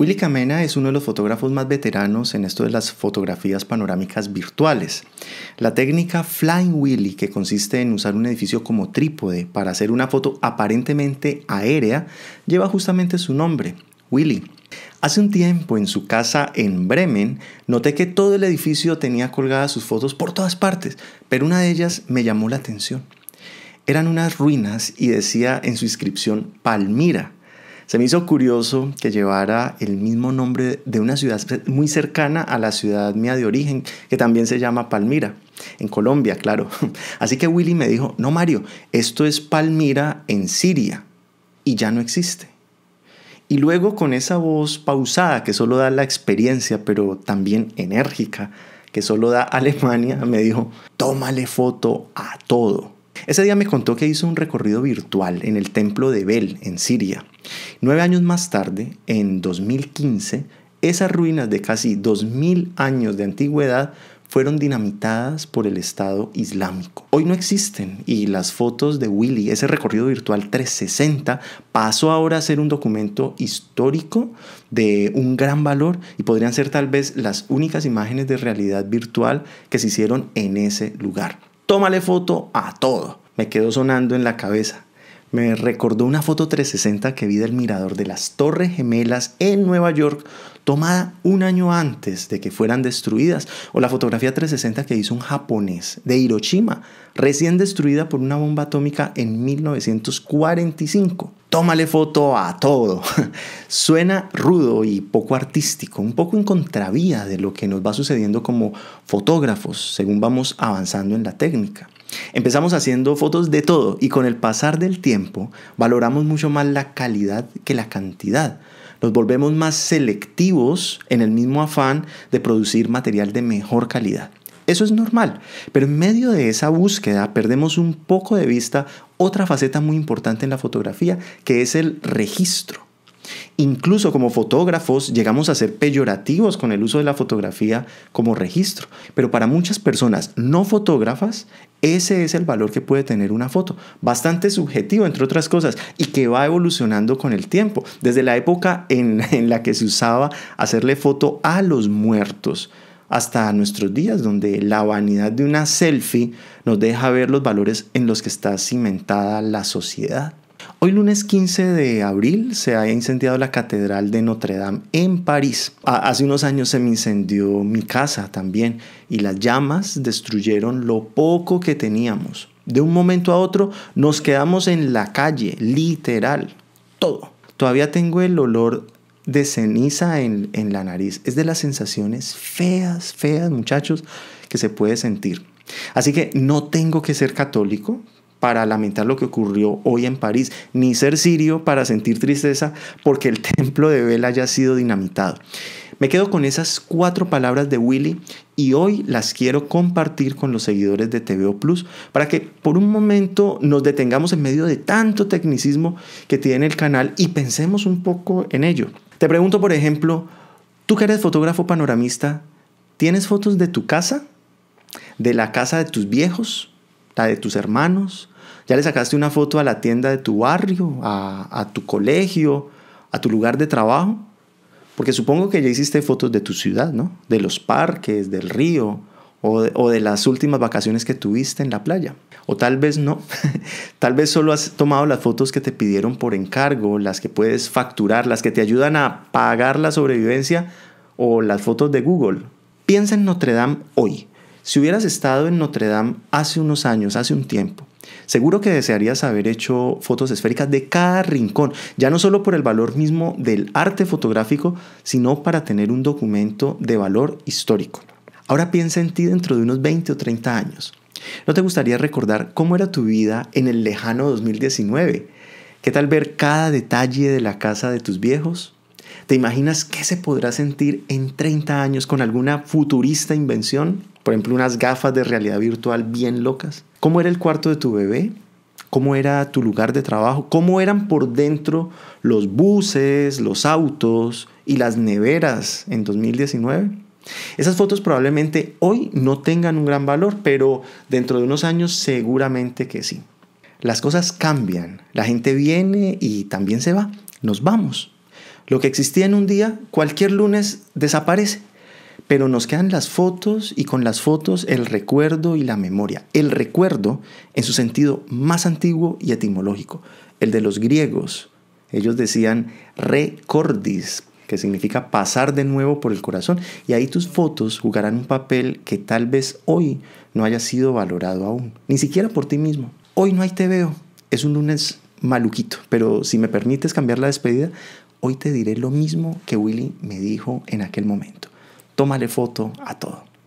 Willy Camena es uno de los fotógrafos más veteranos en esto de las fotografías panorámicas virtuales. La técnica Flying Willy, que consiste en usar un edificio como trípode para hacer una foto aparentemente aérea, lleva justamente su nombre, Willy. Hace un tiempo en su casa en Bremen noté que todo el edificio tenía colgadas sus fotos por todas partes, pero una de ellas me llamó la atención. Eran unas ruinas y decía en su inscripción Palmira, se me hizo curioso que llevara el mismo nombre de una ciudad muy cercana a la ciudad mía de origen, que también se llama Palmira, en Colombia, claro. Así que Willy me dijo, no Mario, esto es Palmira en Siria y ya no existe. Y luego con esa voz pausada que solo da la experiencia, pero también enérgica, que solo da Alemania, me dijo, tómale foto a todo. Ese día me contó que hizo un recorrido virtual en el templo de Bel, en Siria. Nueve años más tarde, en 2015, esas ruinas de casi 2.000 años de antigüedad fueron dinamitadas por el Estado Islámico. Hoy no existen y las fotos de Willy, ese recorrido virtual 360, pasó ahora a ser un documento histórico de un gran valor y podrían ser tal vez las únicas imágenes de realidad virtual que se hicieron en ese lugar. Tómale foto a todo me quedó sonando en la cabeza. Me recordó una foto 360 que vi del mirador de las Torres Gemelas en Nueva York, tomada un año antes de que fueran destruidas, o la fotografía 360 que hizo un japonés de Hiroshima, recién destruida por una bomba atómica en 1945. Tómale foto a todo. Suena rudo y poco artístico, un poco en contravía de lo que nos va sucediendo como fotógrafos según vamos avanzando en la técnica. Empezamos haciendo fotos de todo y con el pasar del tiempo valoramos mucho más la calidad que la cantidad. Nos volvemos más selectivos en el mismo afán de producir material de mejor calidad. Eso es normal, pero en medio de esa búsqueda perdemos un poco de vista otra faceta muy importante en la fotografía, que es el registro. Incluso como fotógrafos llegamos a ser peyorativos con el uso de la fotografía como registro, pero para muchas personas no fotógrafas, ese es el valor que puede tener una foto, bastante subjetivo entre otras cosas y que va evolucionando con el tiempo, desde la época en, la que se usaba hacerle foto a los muertos hasta nuestros días, donde la vanidad de una selfie nos deja ver los valores en los que está cimentada la sociedad. Hoy lunes 15 de abril se ha incendiado la Catedral de Notre Dame en París. Ah, hace unos años se me incendió mi casa también y las llamas destruyeron lo poco que teníamos. De un momento a otro nos quedamos en la calle, literal, todo. Todavía tengo el olor de ceniza en, en la nariz. Es de las sensaciones feas, feas muchachos, que se puede sentir. Así que no tengo que ser católico para lamentar lo que ocurrió hoy en París, ni ser sirio para sentir tristeza porque el templo de Bel haya sido dinamitado. Me quedo con esas cuatro palabras de Willy y hoy las quiero compartir con los seguidores de TVO Plus para que por un momento nos detengamos en medio de tanto tecnicismo que tiene el canal y pensemos un poco en ello. Te pregunto, por ejemplo, tú que eres fotógrafo panoramista, ¿tienes fotos de tu casa? ¿De la casa de tus viejos? de tus hermanos, ya le sacaste una foto a la tienda de tu barrio, a, tu colegio, a tu lugar de trabajo, porque supongo que ya hiciste fotos de tu ciudad, ¿no? De los parques, del río, o de, las últimas vacaciones que tuviste en la playa. O tal vez no. tal vez solo has tomado las fotos que te pidieron por encargo, las que puedes facturar, las que te ayudan a pagar la sobrevivencia o las fotos de Google. Piensa en Notre Dame hoy. Si hubieras estado en Notre Dame hace unos años, hace un tiempo, Seguro que desearías haber hecho fotos esféricas de cada rincón, ya no solo por el valor mismo del arte fotográfico, sino para tener un documento de valor histórico. Ahora piensa en ti dentro de unos 20 o 30 años. ¿No te gustaría recordar cómo era tu vida en el lejano 2019? ¿Qué tal ver cada detalle de la casa de tus viejos? ¿Te imaginas qué se podrá sentir en 30 años con alguna futurista invención? por ejemplo, unas gafas de realidad virtual bien locas. ¿Cómo era el cuarto de tu bebé? ¿Cómo era tu lugar de trabajo? ¿Cómo eran por dentro los buses, los autos y las neveras en 2019? Esas fotos probablemente hoy no tengan un gran valor, pero dentro de unos años seguramente que sí. Las cosas cambian, la gente viene y también se va, nos vamos. Lo que existía en un día, cualquier lunes desaparece pero nos quedan las fotos y con las fotos el recuerdo y la memoria. El recuerdo en su sentido más antiguo y etimológico, el de los griegos. Ellos decían recordis, que significa pasar de nuevo por el corazón, y ahí tus fotos jugarán un papel que tal vez hoy no haya sido valorado aún, ni siquiera por ti mismo. Hoy no hay te veo, es un lunes maluquito, pero si me permites cambiar la despedida, hoy te diré lo mismo que Willy me dijo en aquel momento. Tómale foto a todo.